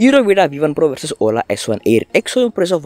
Hero Vida V one pro versus Ola S one air सौ price of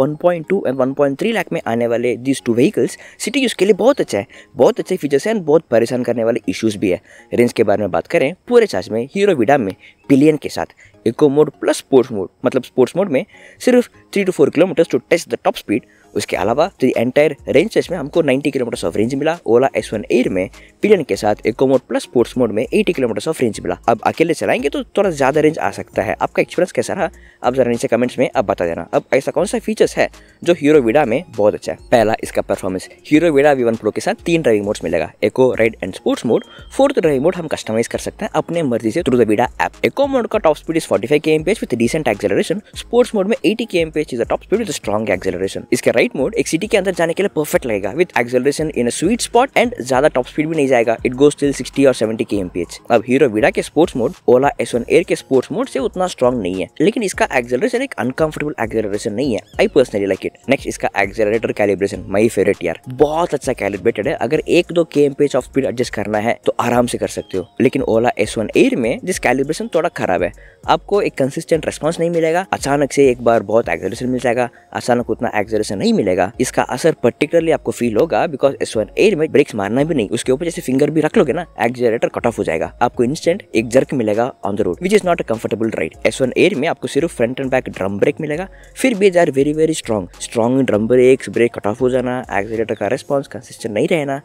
two and one point three lakh में आने वाले this two vehicles city use के लिए बहुत अच्छा है बहुत अच्छे फीचर्स हैं बहुत परेशान करने वाले इश्यूज भी है रेंज के बारे में बात करें पूरे चार्ज में हीरो वीडा में पिलियन के साथ eco mode plus sports mode मतलब स्पोर्ट्स मोड में सिर्फ three two four kilometres to touch the top speed उसके अलावा तो एंटायर रेंज टेस्ट में हमको 90 किलोमीटर ऑफ रेंज मिला ओला एस वन एयर में पीडन के साथ eco mode plus sports mode में 80 किलोमीटर ऑफ रेंज मिला अब अकेले चलाएंगे तो थोड़ा ज़्यादा रेंज आ सकता है आपका एक्सपीरियंस कैसा रहा आप जरा नीचे कमेंट्स में अब बता देना अब ऐसा कौन सा फीचर्स है जो हीरो वीडा में बहुत अच्छा है पहला इसका performance Hero Vida V pro के साथ तीन ड्राइविंग मोड्स मिलेगा eco ride and sports mode fourth driving mode हम कस्टमाइज कर सकते हैं अपने मर्जी से through the Vida app eco mode का top speed is forty five K M PH with decent acceleration sports mode में eighty K M PH is the top speed with strong acceleration इसके ride mode एक city के अंदर जाने के लिए perfect लगेगा with acceleration in sweet spot and ज्यादा टॉप स्पीड भी नहीं जाएगा इट गो स्टिल सिक्सटी और सेवेंटी के एमपीएच अब हीरो विडा के sports mode Ola S air के स्पोर्ट्स मोड से उतना स्ट्रॉन्ग नहीं है लेकिन इसका एक्सेलरेशन एक अनकंफर्टेबल एक्सेलरेशन नहीं है I personally like it next इसका एक्सेलरेटर कैलिब्रेशन माई फेवरेट यार बहुत अच्छा कैलिब्रेटेड है अगर एक दो के एमपीएच ऑफ स्पीड एडजस्ट करना है तो आराम से कर सकते हो लेकिन ओला एस एयर में जिस कैलिब्रेशन थोड़ा खराब है आपको एक कंसिस्टेंट रेस्पॉन्स नहीं मिलेगा अचानक से एक बार बहुत एक्सेलरेशन मिल जाएगा अचानक उतना एक्सेलरेशन नहीं मिलेगा इसका असर पर्टिकुलरली आपको फील होगा बिकॉज एस वन एट में ब्रेक्स मारना भी नहीं उसके ऊपर जैसे फिंगर भी रख लोगे ना एक्जरेटर कट ऑफ हो जाएगा आपको इंस्टेंट एक जर्क मिलेगा on the road which is not a comfortable ride S one eight में आपको सिर्फ front and back drum brake मिलेगा फिर भी are very very strong strong drum brake brake cut off हो जाना एक्जरेटर का रेस्पॉन्स कंसिस्टेंट नहीं रहना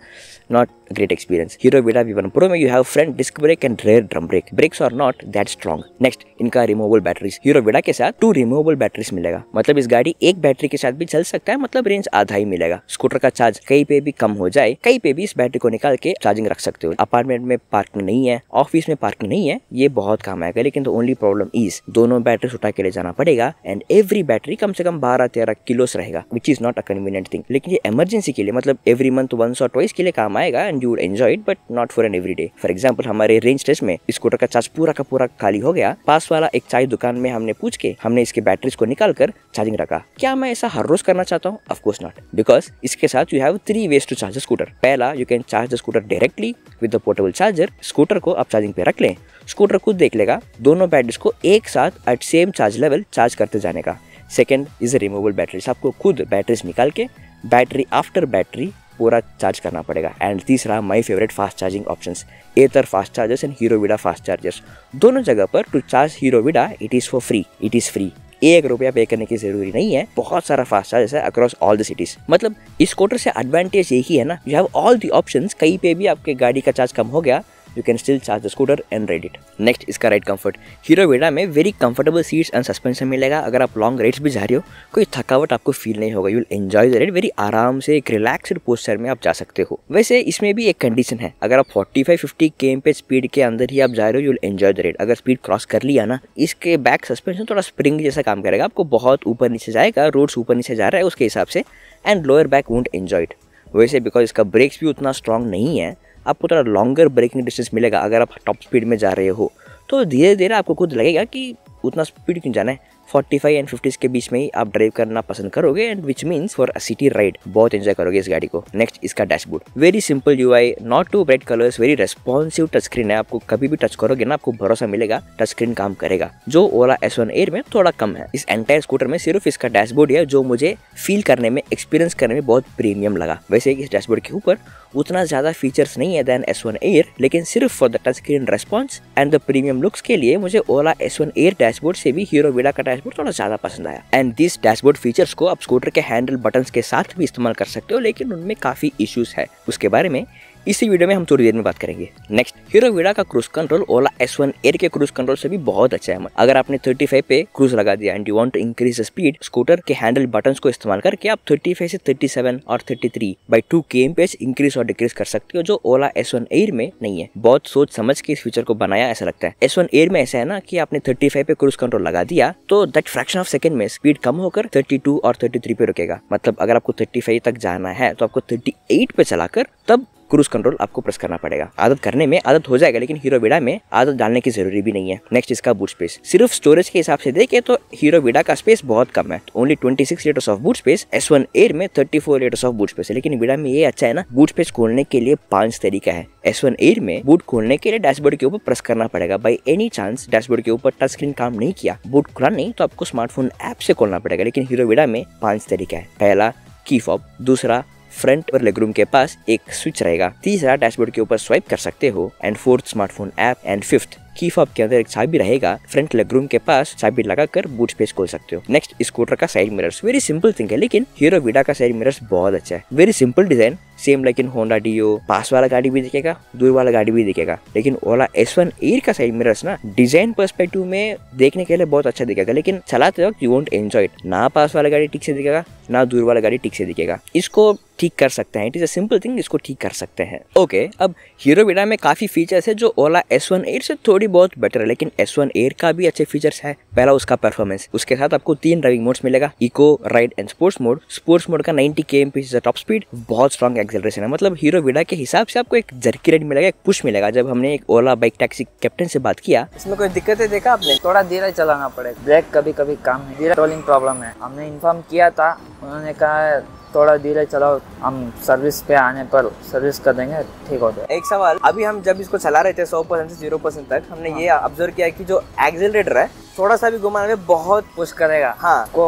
नॉट ग्रेट एक्सपीरियंस हीरो बेटा विवन प्रो में you have front disc brake and rear drum brake brakes are not that strong next इनका removable batteries Hero बेटा के साथ टू रिमूवेबल बैटरीज मिलेगा मतलब इस गाड़ी एक बैटरी के साथ भी चल सकता है है मतलब रेंज आधा ही मिलेगा स्कूटर का चार्ज कहीं पे भी कम हो जाए कहीं पे भी इस बैटरी को निकाल के चार्जिंग रख सकते हो अपार्टमेंट में पार्किंग नहीं है ऑफिस में पार्किंग नहीं है ये बहुत काम आएगा लेकिन ओनली प्रॉब्लम इज दोनों बैटरी उठा के ले जाना पड़ेगा एंड एवरी बैटरी कम से कम बारह तेरह किलोस रहेगा which is not a convenient thing लेकिन ये इमरजेंसी के लिए मतलब एवरी मंथ वंस और ट्वाइस के लिए काम आएगा and you enjoy it but not for an every day for example हमारे रेंज टेस्ट में स्कूटर का चार्ज पूरा का पूरा खाली हो गया पास वाला एक चाय दुकान में हमने पूछ के हमने इसके बैटरीज को निकाल कर चार्जिंग रखा क्या मैं ऐसा हर रोज करना चाहता चाहता हूँ अफकोर्स नॉट बिकॉज इसके साथ you have three ways to charge scooter पहला you can charge the scooter directly with the portable charger scooter को आप चार्जिंग पे रख लें स्कूटर खुद देख लेगा दोनों बैटरीज को एक साथ at same charge level charge करते जाने का second is a removal batteries आपको खुद बैटरीज निकाल के बैटरी आफ्टर बैटरी पूरा चार्ज करना पड़ेगा एंड तीसरा my favourite fast charging options Ather fast chargers and Hero Vida fast chargers दोनों जगह पर to charge Hero Vida it is for free it is free एक रुपया पे करने की जरूरी नहीं है बहुत सारा फास्ट चार्ज है अक्रॉस ऑल द सिटीज मतलब इस क्वार्टर से एडवांटेज यही है ना you have all the option कहीं पे भी आपके गाड़ी का चार्ज कम हो गया you can still charge the scooter and ride it next इसका राइड कंफर्ट हीरो वेडा में very comfortable seats and suspension मिलेगा अगर आप लॉन्ग राइड्स भी जा रहे हो कोई थकावट आपको फील नहीं होगा you will enjoy the ride very आराम से एक रिलैक्सड पोस्टर में आप जा सकते हो वैसे इसमें भी एक कंडीशन है अगर आप forty five fifty K M पे स्पीड के अंदर ही आप जा रहे हो you will enjoy the ride अगर स्पीड क्रॉस कर लिया ना इसके बैक सस्पेंशन थोड़ा स्प्रिंग जैसा काम करेगा आपको बहुत ऊपर नीचे जाएगा रोड्स ऊपर नीचे जा रहा है उसके हिसाब से and lower back won't enjoy it वैसे बिकॉज इसका ब्रेक्स भी उतना स्ट्रॉन्ग नहीं है आपको थोड़ा लॉन्गर ब्रेकिंग डिस्टेंस मिलेगा अगर आप टॉप स्पीड में जा रहे हो तो धीरे धीरे आपको खुद लगेगा कि उतना स्पीड क्यों जाना है फोर्टी फाइव एंड फिफ्टीज के बीच में ही आप ड्राइव करना पसंद करोगे and which means for a city ride बहुत एंजॉय करोगे इस गाड़ी को नेक्स्ट इसका dashboard very simple U I not too bright colours very responsive touch screen है आपको कभी भी टच करोगे ना आपको भरोसा मिलेगा टच स्क्रीन काम करेगा जो ओला एस वन एयर में थोड़ा कम है इस एंटायर स्कूटर में सिर्फ इसका डैशबोर्ड है जो मुझे फील करने में एक्सपीरियंस करने में बहुत प्रीमियम लगा वैसे इस डैशबोर्ड के ऊपर उतना ज्यादा फीचर्स नहीं है देन एस वन एयर लेकिन सिर्फ for the touch screen response and the premium looks के लिए मुझे Ola S one Air dashboard से भी हीरो डैशबोर्ड थोड़ा ज्यादा पसंद आया एंड दिस डैशबोर्ड फीचर्स को आप स्कूटर के हैंडल बटन के साथ भी इस्तेमाल कर सकते हो लेकिन उनमें काफी इश्यूज है उसके बारे में इसी वीडियो में हम थोड़ी देर में बात करेंगे नेक्स्ट हीरो वीडा का cruise control Ola S one Air के क्रूज कंट्रोल से भी बहुत अच्छा है अगर आपने 35 पे क्रूज लगा दिया and you want to increase speed scooter के हैंडल बटन को इस्तेमाल करके आप 35 से 37 और 33 three by two K M increase और डिक्रीज कर सकते हो जो ओला एस वन एयर में नहीं है बहुत सोच समझ के इस फीचर को बनाया ऐसा लगता है एस वन एयर में ऐसा है ना कि आपने थर्टी पे क्रूज कंट्रोल लगा दिया तो दट फ्रैक्शन ऑफ सेकंड में स्पीड कम होकर थर्टी और थर्टी पे रुकेगा मतलब अगर आपको थर्टी तक जाना है तो आपको थर्टी पे चलाकर तब क्रूज कंट्रोल आपको प्रेस करना पड़ेगा आदत करने में आदत हो जाएगा लेकिन हीरो वीडा में आदत डालने की जरूरी भी नहीं है नेक्स्ट इसका बूट स्पेस सिर्फ स्टोरेज के हिसाब से देखे तो हीरो वीडा का स्पेस बहुत कम है only twenty six litres of boot space S one eight में thirty four litres of boot space है लेकिन वीडा में ये अच्छा है ना बूट स्पेस खोलने के लिए पांच तरीका है एस वन एट में बूट खोलने के लिए डैशबोर्ड के ऊपर प्रेस करना पड़ेगा बाई एनी चांस डैशबोर्ड के ऊपर टच स्क्रीन काम नहीं किया बूट खुला नहीं तो आपको स्मार्टफोन ऐप से खोलना पड़ेगा लेकिन हीरो वीडा में पांच तरीका है पहला की फॉप दूसरा फ्रंट और लेगरूम के पास एक स्विच रहेगा तीसरा डैशबोर्ड के ऊपर स्वाइप कर सकते हो and fourth smartphone app and fifth key fob के अंदर एक चाबी रहेगा फ्रंट लेग रूम के पास चाबी लगाकर बूट स्पेस खोल सकते हो नेक्स्ट स्कूटर का side mirrors very simple thing है लेकिन हीरो वीडा का साइड मिरर्स बहुत अच्छा है वेरी सिंपल डिजाइन सेम लेकिन होंडा डीओ पास वाला गाड़ी भी दिखेगा दूर वाला गाड़ी भी दिखेगा लेकिन ओला एस वन एयर का साइड मिरर्स ना डिजाइन परस्पेक्टिव में देखने के लिए बहुत अच्छा दिखेगा लेकिन चलाते वक्त यू वोट एंजॉय ना पास वाला गाड़ी ठीक से दिखेगा ना दूर वाला गाड़ी ठीक से दिखेगा इसको ठीक कर सकते हैं it is a simple thing इसको ठीक कर सकते हैं ओके okay, अब हीरो विडा में काफ़ी फीचर्स है जो ओला एस वन एयर से थोड़ी बहुत बेटर है लेकिन एस वन एयर का भी अच्छे फीचर्स है पहला उसका परफॉर्मेंस उसके साथ आपको तीन ड्राइविंग मोड्स मिलेगा eco ride and sports mode sports mode का ninety K M P top speed बहुत स्ट्रॉन्ग एक्सेलरेशन है मतलब हीरो विडा के हिसाब से आपको एक जर्की रेट मिलेगा एक पुश मिलेगा जब हमने एक ओला बाइक टैक्सी कैप्टन से बात किया इसमें कोई दिक्कतें देखा आपने थोड़ा धीरे चलाना पड़ेगा ब्रेक कभी कभी काम है प्रॉब्लम है हमने इन्फॉर्म किया था उन्होंने कहा थोड़ा धीरे चलाओ हम सर्विस पे आने पर सर्विस कर देंगे ठीक हो जाए एक सवाल अभी हम जब इसको चला रहे थे सौ परसेंट से जीरो परसेंट तक हमने हाँ। ये ऑब्जर्व किया कि जो एक्सेलरेटर है थोड़ा सा भी घुमाने में बहुत पुश करेगा हाँ को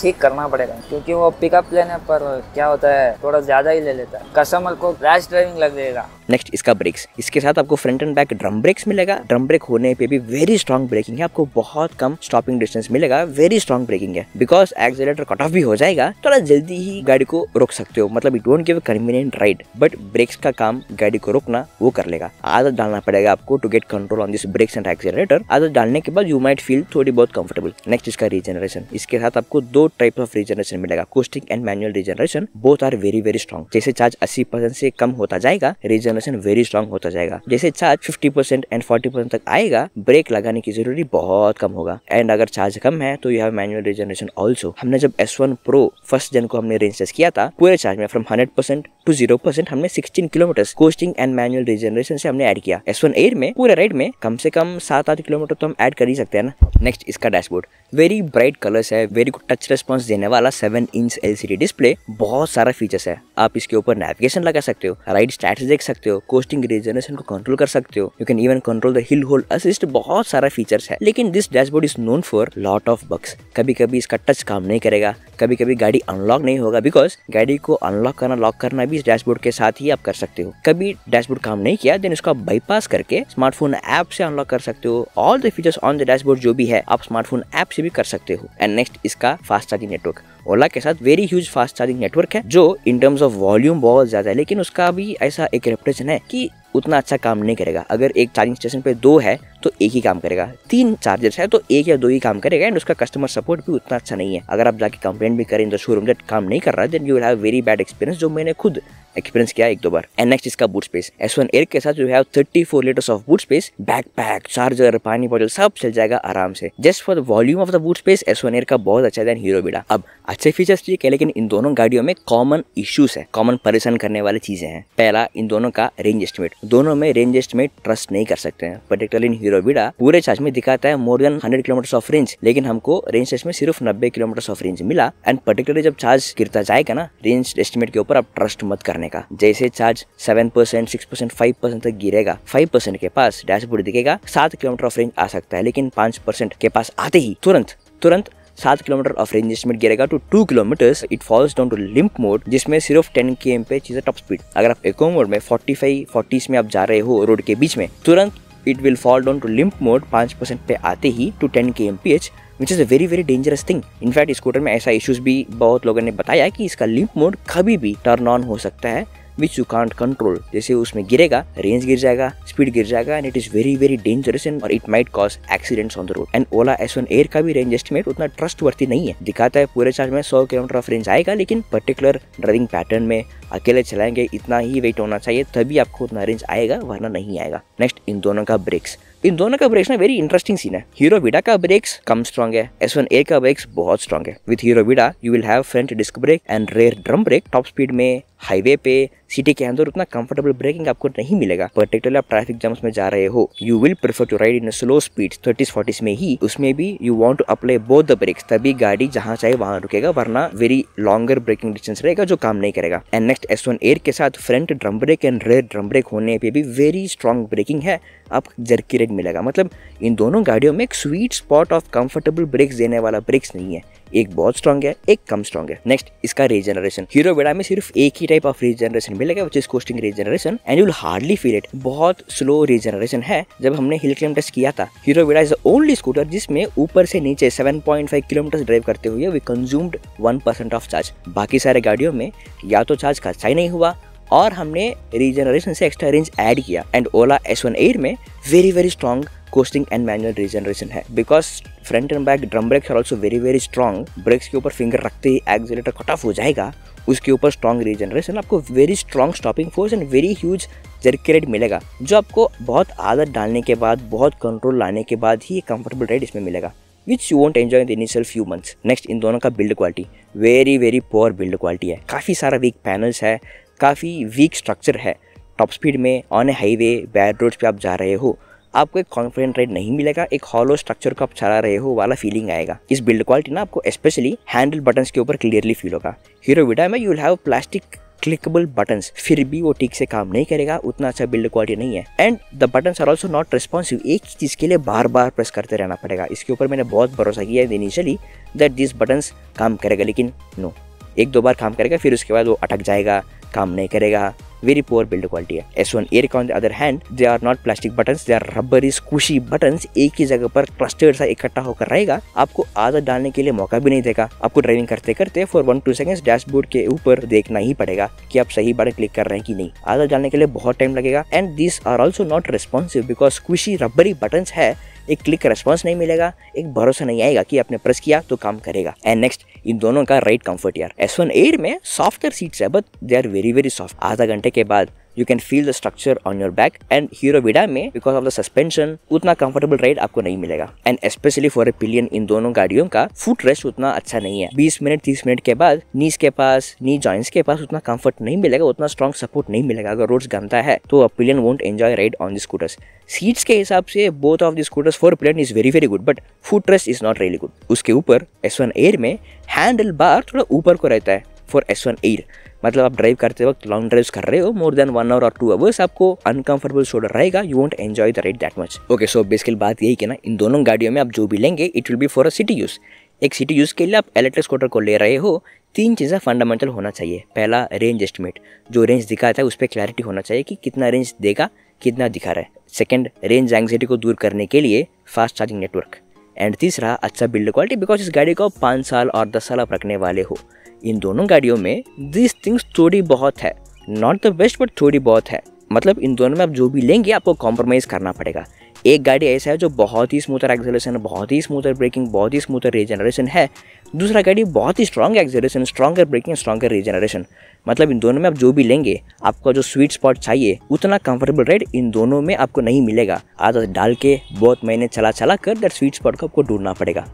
ठीक करना पड़ेगा क्योंकि वो पिकअप लेने पर क्या होता है थोड़ा ज़्यादा ही ले लेता है कस्टमर को रैश ड्राइविंग लग जाएगा नेक्स्ट इसका ब्रेक्स इसके साथ आपको front and back drum brakes मिलेगा ड्रम ब्रेक होने पे भी वेरी स्ट्रॉन्ग ब्रेकिंग है आपको बहुत कम स्टॉपिंग डिस्टेंस मिलेगा वेरी स्ट्रॉन्ग ब्रेकिंग है बिकॉज एक्सेलेटर कट ऑफ भी हो जाएगा थोड़ा जल्दी ही गाड़ी को रोक सकते हो मतलब you don't give convenient ride but brakes का काम गाड़ी को रोकना वो कर लेगा आदत डालना पड़ेगा आपको to get control on this brakes and accelerator आदत डालने के बाद यू माइट फील थोड़ी बहुत कंफर्टेबल नेक्स्ट इसका रीजनरेशन इसके साथ आपको दो दो टाइप ऑफ रिजनरेशन मिलेगा coasting and manual regeneration both are very very strong जैसे चार्ज अस्सी परसेंट से कम होता जाएगा रिजनरेशन वेरी स्ट्रॉन्ग होता जाएगा जैसे charge fifty percent and forty percent तक आएगा ब्रेक लगाने की जरूरी बहुत कम होगा एंड अगर चार्ज कम है तो you have manual regeneration also हमने जब एस वन प्रो फर्स्ट जन को हमने रेंज टेस्ट किया था पूरे चार्ज में from hundred percent to zero percent हमने sixteen kilometre coasting and manual regeneration से हमने एड किया एस वन एयर में पूरे राइड में कम से कम सात आठ किलोमीटर तो हम एड कर ही सकते हैं ना नेक्स्ट इसका डैशबोर्ड वेरी ब्राइट कलर्स है वेरी गुड टच रेस्पॉन्स देने वाला सेवन इंच एलसीडी डिस्प्ले बहुत सारा फीचर्स है आप इसके ऊपर नेविगेशन लगा सकते हो राइड स्टैट्स देख सकते हो कोस्टिंग रिजनरेशन को कंट्रोल कर सकते हो you can even control the hill hold assist बहुत सारा फीचर्स है लेकिन this dashboard is known for lot of bugs कभी कभी इसका टच काम नहीं करेगा कभी कभी गाड़ी अनलॉक नहीं होगा बिकॉज गाड़ी को अनलॉक करना लॉक करना भी भी इस डैशबोर्ड के साथ ही आप कर सकते हो कभी डैशबोर्ड काम नहीं किया देन इसको आप बाईपास करके स्मार्टफोन ऐप से अनलॉक कर सकते हो all the features on the dashboard जो भी है आप स्मार्टफोन ऐप से भी कर सकते हो एंड नेक्स्ट इसका फास्ट चार्जिंग नेटवर्क ओला के साथ very huge fast charging network है जो इन टर्म्स ऑफ वॉल्यूम बहुत ज्यादा है लेकिन उसका भी ऐसा एक रेपुटेशन है कि उतना अच्छा काम नहीं करेगा अगर एक चार्जिंग स्टेशन पे दो है तो एक ही काम करेगा तीन चार्जर्स है तो एक या दो ही काम करेगा एंड उसका कस्टमर सपोर्ट भी उतना अच्छा नहीं है अगर आप जाके कंप्लेंट भी करें तो शोरूम डेट काम नहीं कर रहा है then you will have very bad experience जो मैंने खुद एक्सपीरियंस किया एक दो बार एंड नेक्स्ट इसका boot space S one Air के साथ you have thirty four litres of boot space back pack charger पानी बॉटल सब चल जाएगा आराम से just for the volume of the boot space S one Air का बहुत अच्छा देन हीरो बीड़ा अब अच्छे फीचर्स ठीक है लेकिन इन दोनों गाड़ियों में कॉमन इश्यूज है कॉमन परेशान करने वाली चीजें हैं पहला इन दोनों का रेंज एस्टिमेट दोनों में रेंज एस्टिमेट ट्रस्ट नहीं कर सकते हैं पर्टिकुलर इन हीरो बीड़ा पूरे चार्ज में दिखाता है more than hundred kilometre of range लेकिन हमको रेंज टेस्ट में सिर्फ नब्बे किलोमीटर ऑफ रेंज मिला एंड पर्टिकुलर जब चार्ज गिरता जाएगा ना रेंज एस्टिमेट के ऊपर आप ट्रस्ट मत करने करने का जैसे charge seven percent six percent five percent तक गिरेगा फाइव परसेंट के पास डैशबोर्ड दिखेगा सात किलोमीटर ऑफ रेंज आ सकता है लेकिन पांच परसेंट के पास आते ही तुरंत तुरंत सात किलोमीटर ऑफ रेंज जिसमें गिरेगा two two kilometre it falls down to limp mode जिसमें सिर्फ टेन के एम पे चीज टॉप स्पीड अगर आप एको मोड में फोर्टी फाइव फोर्टीज में आप जा रहे हो रोड के बीच में तुरंत it will fall down to limp mode पांच परसेंट पे आते ही two ten K M P H which is a very very dangerous thing in fact scooter में ऐसा इश्यूज भी बहुत लोगों ने बताया कि इसका लिप मोड कभी भी टर्न ऑन हो सकता है विच यू कांट कंट्रोल जैसे उसमें गिरेगा रेंज गिर जाएगा स्पीड गिर जाएगा and it is very very dangerous and it might cause accidents on the road and Ola S one Air का भी रेंज एस्टिमेट उतना ट्रस्ट वर्थी नहीं है दिखाता है पूरे चार्ज में सौ किलोमीटर ऑफ रेंज आएगा लेकिन पर्टिकुलर ड्राइविंग पैटर्न में अकेले चलाएंगे इतना ही वेट होना चाहिए तभी आपको उतना रेंज आएगा वरना नहीं आएगा नेक्स्ट इन दोनों का ब्रेक्स इन दोनों का ब्रेक्स ना वेरी इंटरेस्टिंग सीन है हीरो विडा का ब्रेक्स कम स्ट्रॉन्ग है एस वन ए का ब्रेक्स बहुत स्ट्रॉन्ग है with Hero Vida you will have front disc brake and rear drum brake top speed में हाईवे पे सिटी के अंदर उतना कंफर्टेबल ब्रेकिंग आपको नहीं मिलेगा पर्टिकुलर आप ट्रैफिक जाम्स में जा रहे हो you will prefer to ride in slow speed thirties forties में ही उसमें भी you want to apply both the brakes तभी गाड़ी जहां चाहे वहां रुकेगा वरना वेरी लॉन्गर ब्रेकिंग डिस्टेंस रहेगा जो काम नहीं करेगा and next S one Air के साथ front drum brake and rear drum brake होने पर भी वेरी स्ट्रॉन्ग ब्रेकिंग है आपको जर्की रेट मिलेगा मतलब इन दोनों गाड़ियों में एक sweet spot of comfortable brakes देने वाला ब्रेक्स नहीं है एक बहुत स्ट्रॉन्ग है एक कम स्ट्रॉन्ग है नेक्स्ट इसका रीजनरेशन हीरो वेड़ा में सिर्फ एक ही टाइप ऑफ रीजनरेशन सेकंड भी लगेगा which is coasting regeneration and you'll hardly feel it बहुत स्लो रीजनरेशन है जब हमने हिल क्लाइम टेस्ट किया था हीरो वेडा इज ओनली स्कूटर जिसमें ऊपर से नीचे 7.5 किलोमीटर ड्राइव करते हुए वी कंज्यूम्ड 1% ऑफ चार्ज बाकी सारे गाड़ियों में या तो चार्ज खर्चा ही नहीं हुआ और हमने रीजनरेशन से एक्स्ट्रा रेंज ऐड किया and Ola S one Air में very very strong coasting and manual regeneration है because front and back drum brakes are also very very strong brakes के ऊपर फिंगर रखते ही एक्सिलेटर कट ऑफ हो जाएगा उसके ऊपर स्ट्रॉन्ग रीजनरेशन आपको very strong stopping force and very huge jerky rate मिलेगा जो आपको बहुत आदत डालने के बाद बहुत कंट्रोल लाने के बाद ही कंफर्टेबल रेट इसमें मिलेगा which you want enjoy the initial few months next इन दोनों का build quality very very poor build quality है काफ़ी सारा वीक पैनल्स है काफ़ी वीक स्ट्रक्चर है टॉप स्पीड में on a highway bad roads पे आप जा रहे हो आपको एक कॉन्फिडेंट रेट नहीं मिलेगा एक हॉलो स्ट्रक्चर को आप चला रहे हो वाला फीलिंग आएगा इस बिल्ड क्वालिटी ना आपको स्पेशली हैंडल बटन्स के ऊपर क्लियरली फील होगा हीरो विडा में you have plastic clickable buttons फिर भी वो ठीक से काम नहीं करेगा उतना अच्छा बिल्ड क्वालिटी नहीं है and the buttons are also not responsive एक ही चीज़ के लिए बार बार प्रेस करते रहना पड़ेगा इसके ऊपर मैंने बहुत भरोसा किया है इनिशियली दैट दिस बटन्स काम करेगा लेकिन नो no. एक दो बार काम करेगा फिर उसके बाद वो अटक जाएगा काम नहीं करेगा वेरी poor build क्वालिटी है S1 Eric on the other hand they are not plastic buttons they are rubbery squishy buttons एक ही जगह पर क्लस्टर्ड सा इकट्ठा होकर रहेगा आपको आदत डालने के लिए मौका भी नहीं देगा आपको ड्राइविंग करते करते for one two second dashboard के ऊपर देखना ही पड़ेगा की आप सही बटन क्लिक कर रहे हैं की नहीं आदत डालने के लिए बहुत टाइम लगेगा and this are also not responsive because squishy rubbery button है एक क्लिक रेस्पॉन्स नहीं मिलेगा एक भरोसा नहीं आएगा कि आपने प्रेस किया तो काम करेगा एंड नेक्स्ट इन दोनों का राइट कंफर्ट यार एस वन एयर में सॉफ्टवेयर सीट्स है but they are very very soft आधा घंटे के बाद you can feel the structure on your back and Hero Vida में बिकॉज ऑफ द सस्पेंशन उतना कंफर्टेबल राइड आपको नहीं मिलेगा and specially for a pillion इन दोनों गाड़ियों का फुट रेस्ट उतना अच्छा नहीं है बीस मिनट तीस मिनट के बाद नीज के पास नी जॉइंट्स के पास उतना कंफर्ट नहीं मिलेगा उतना स्ट्रॉन्ग सपोर्ट नहीं मिलेगा अगर रोड्स गंदा है तो a pillion won't enjoy ride on the scooters seats के हिसाब से both of the scooters for pillion is very very good but foot rest is not really good उसके ऊपर एस वन एयर में हैंडल बार थोड़ा ऊपर को रहता है फॉर एस वन एयर मतलब आप ड्राइव करते वक्त लॉन्ग ड्राइव कर रहे हो मोर देन वन आवर और टू आवर्स आपको अनकंफर्टेबल शोल्डर रहेगा you won't enjoy the ride that much okay so basically बात यही कि ना इन दोनों गाड़ियों में आप जो भी लेंगे it will be for a city use एक सिटी यूज़ के लिए आप इलेक्ट्रिक स्कूटर को ले रहे हो तीन चीज़ें फंडामेंटल होना चाहिए पहला रेंज एस्टिमेट जो रेंज दिखाता है उस पर क्लैरिटी होना चाहिए कि कितना रेंज देगा कितना दिखा रहा है सेकेंड रेंज एंगजाइटी को दूर करने के लिए फास्ट चार्जिंग नेटवर्क एंड तीसरा अच्छा बिल्ड क्वालिटी बिकॉज इस गाड़ी को पाँच साल और दस साल आप रखने वाले हो इन दोनों गाड़ियों में दिस थिंग्स थोड़ी बहुत है नॉट द बेस्ट बट थोड़ी बहुत है मतलब इन दोनों में आप जो भी लेंगे आपको कॉम्प्रोमाइज़ करना पड़ेगा एक गाड़ी ऐसा है जो बहुत ही स्मूथर एक्सेलेशन बहुत ही स्मूथर ब्रेकिंग बहुत ही स्मूथर रीजनरेशन है दूसरा गाड़ी बहुत ही strong acceleration stronger braking stronger regeneration मतलब इन दोनों में आप जो भी लेंगे आपका जो स्वीट स्पॉट चाहिए उतना कंफर्टेबल रेट इन दोनों में आपको नहीं मिलेगा आदत डाल के बहुत महीने चला चला कर दैट स्वीट स्पॉट को आपको ढूंढना पड़ेगा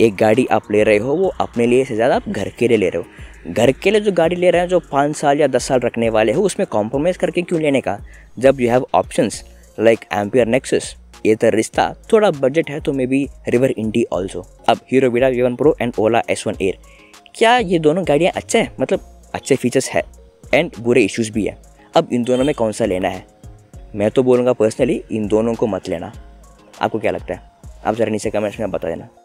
एक गाड़ी आप ले रहे हो वो अपने लिए से ज़्यादा आप घर के लिए ले रहे हो घर के लिए जो गाड़ी ले रहे हैं जो पाँच साल या दस साल रखने वाले हो उसमें कॉम्प्रोमाइज़ करके क्यों लेने का जब you have options like Ampere Nexus ये तो रिश्ता थोड़ा बजट है तो may be River Indie also अब Hero Vida one Pro and Ola S one Air क्या ये दोनों गाड़ियाँ अच्छे हैं मतलब अच्छे फीचर्स है एंड बुरे इश्यूज़ भी हैं अब इन दोनों में कौन सा लेना है मैं तो बोलूँगा पर्सनली इन दोनों को मत लेना आपको क्या लगता है आप ज़रा नीचे कमेंट्स में बता देना